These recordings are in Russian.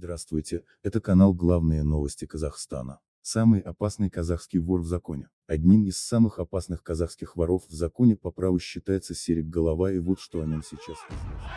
Здравствуйте, это канал «Главные новости Казахстана». Самый опасный казахский вор в законе. Одним из самых опасных казахских воров в законе по праву считается Серик Голова и вот что о нем сейчас.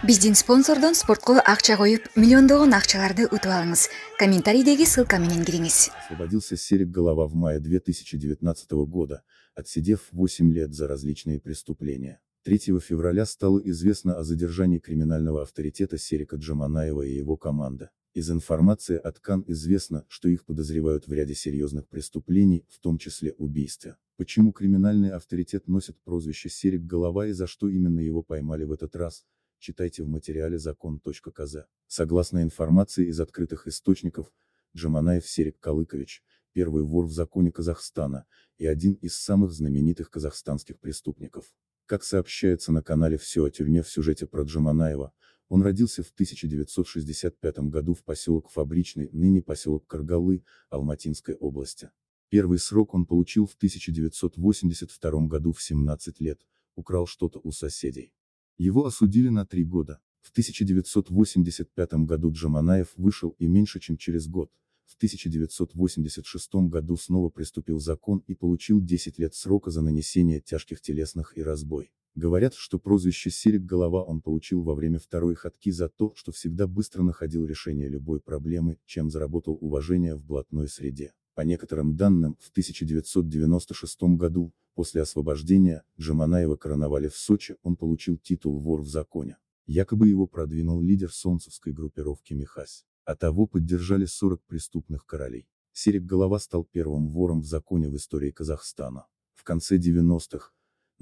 Биздин спонсордан спортқа ақша қойып, миллиондаған ақшаларды ұтып Комментарий Комментарийдегі ссылка кіріңіз. Освободился Серик Голова в мае 2019 года, отсидев 8 лет за различные преступления. 3 февраля стало известно о задержании криминального авторитета Серика Джаманаева и его команды. Из информации от КАН известно, что их подозревают в ряде серьезных преступлений, в том числе убийства. Почему криминальный авторитет носит прозвище Серик Голова и за что именно его поймали в этот раз, читайте в материале закон.кз. Согласно информации из открытых источников, Джаманаев Серик Калыкович, первый вор в законе Казахстана, и один из самых знаменитых казахстанских преступников. Как сообщается на канале «Все о тюрьме» в сюжете про Джаманаева, он родился в 1965 году в поселок Фабричный, ныне поселок Каргалы, Алматинской области. Первый срок он получил в 1982 году в 17 лет, украл что-то у соседей. Его осудили на три года. В 1985 году Джаманаев вышел и меньше чем через год, в 1986 году снова приступил закон и получил 10 лет срока за нанесение тяжких телесных и разбой. Говорят, что прозвище «Серик Голова» он получил во время второй ходки за то, что всегда быстро находил решение любой проблемы, чем заработал уважение в блатной среде. По некоторым данным, в 1996 году, после освобождения, Джаманаева короновали в Сочи, он получил титул «Вор в законе». Якобы его продвинул лидер солнцевской группировки Михась, а того поддержали 40 преступных королей. Серик Голова стал первым вором в законе в истории Казахстана. В конце 90-х,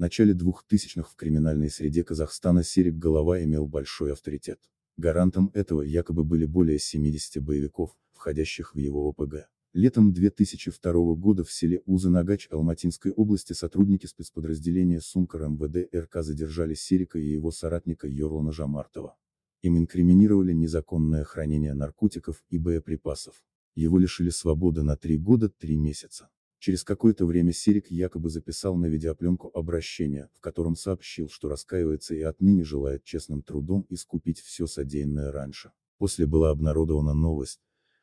в начале 2000-х в криминальной среде Казахстана Серик Голова имел большой авторитет. Гарантом этого якобы были более 70 боевиков, входящих в его ОПГ. Летом 2002 года в селе Узы-Нагач Алматинской области сотрудники спецподразделения Сумкар МВД РК задержали Серика и его соратника Йорлана Жамартова. Им инкриминировали незаконное хранение наркотиков и боеприпасов. Его лишили свободы на три года три месяца. Через какое-то время Серик якобы записал на видеопленку обращение, в котором сообщил, что раскаивается и отныне желает честным трудом искупить все содеянное раньше. После была обнародована новость,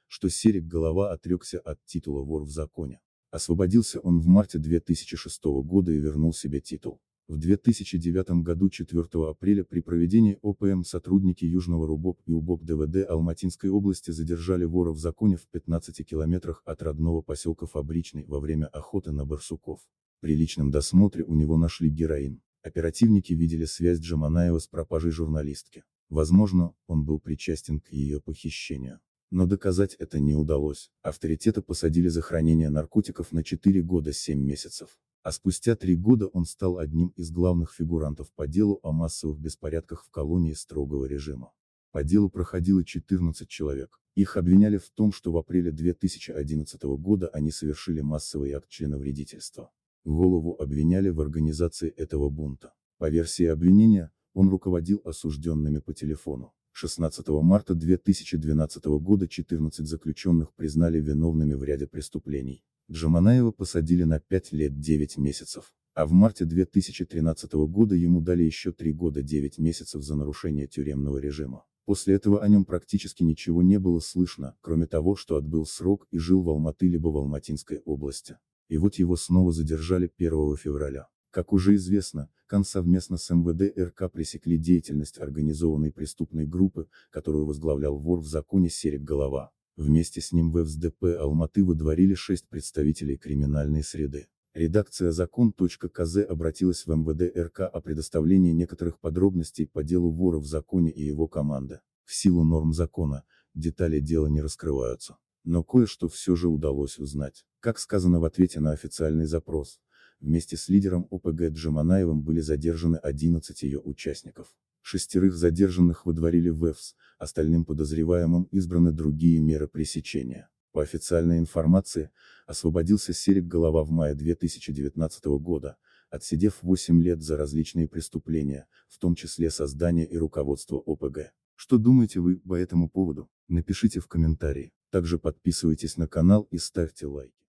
что Серик Голова отрекся от титула вор в законе. Освободился он в марте 2006 года и вернул себе титул. В 2009 году 4 апреля при проведении ОПМ эм сотрудники Южного РУБОП и УБОП ДВД Алматинской области задержали вора в законе в 15 километрах от родного поселка Фабричный во время охоты на барсуков. При личном досмотре у него нашли героин. Оперативники видели связь Джаманаева с пропажей журналистки. Возможно, он был причастен к ее похищению. Но доказать это не удалось. Авторитета посадили за хранение наркотиков на 4 года 7 месяцев а спустя три года он стал одним из главных фигурантов по делу о массовых беспорядках в колонии строгого режима. По делу проходило 14 человек. Их обвиняли в том, что в апреле 2011 года они совершили массовый акт членовредительства. Голову обвиняли в организации этого бунта. По версии обвинения, он руководил осужденными по телефону. 16 марта 2012 года 14 заключенных признали виновными в ряде преступлений. Джаманаева посадили на 5 лет 9 месяцев, а в марте 2013 года ему дали еще 3 года 9 месяцев за нарушение тюремного режима. После этого о нем практически ничего не было слышно, кроме того, что отбыл срок и жил в Алматы либо в Алматинской области. И вот его снова задержали 1 февраля. Как уже известно, КАН совместно с МВД РК пресекли деятельность организованной преступной группы, которую возглавлял вор в законе Серик Голова. Вместе с ним в ФСДП Алматы выдворили шесть представителей криминальной среды. Редакция закон.кз обратилась в МВД РК о предоставлении некоторых подробностей по делу вора в законе и его команда. В силу норм закона, детали дела не раскрываются. Но кое-что все же удалось узнать. Как сказано в ответе на официальный запрос, вместе с лидером ОПГ Джаманаевым были задержаны 11 ее участников. Шестерых задержанных выдворили в ЭФС, остальным подозреваемым избраны другие меры пресечения. По официальной информации, освободился Серик Голова в мае 2019 года, отсидев 8 лет за различные преступления, в том числе создание и руководство ОПГ. Что думаете вы по этому поводу? Напишите в комментарии. Также подписывайтесь на канал и ставьте лайки.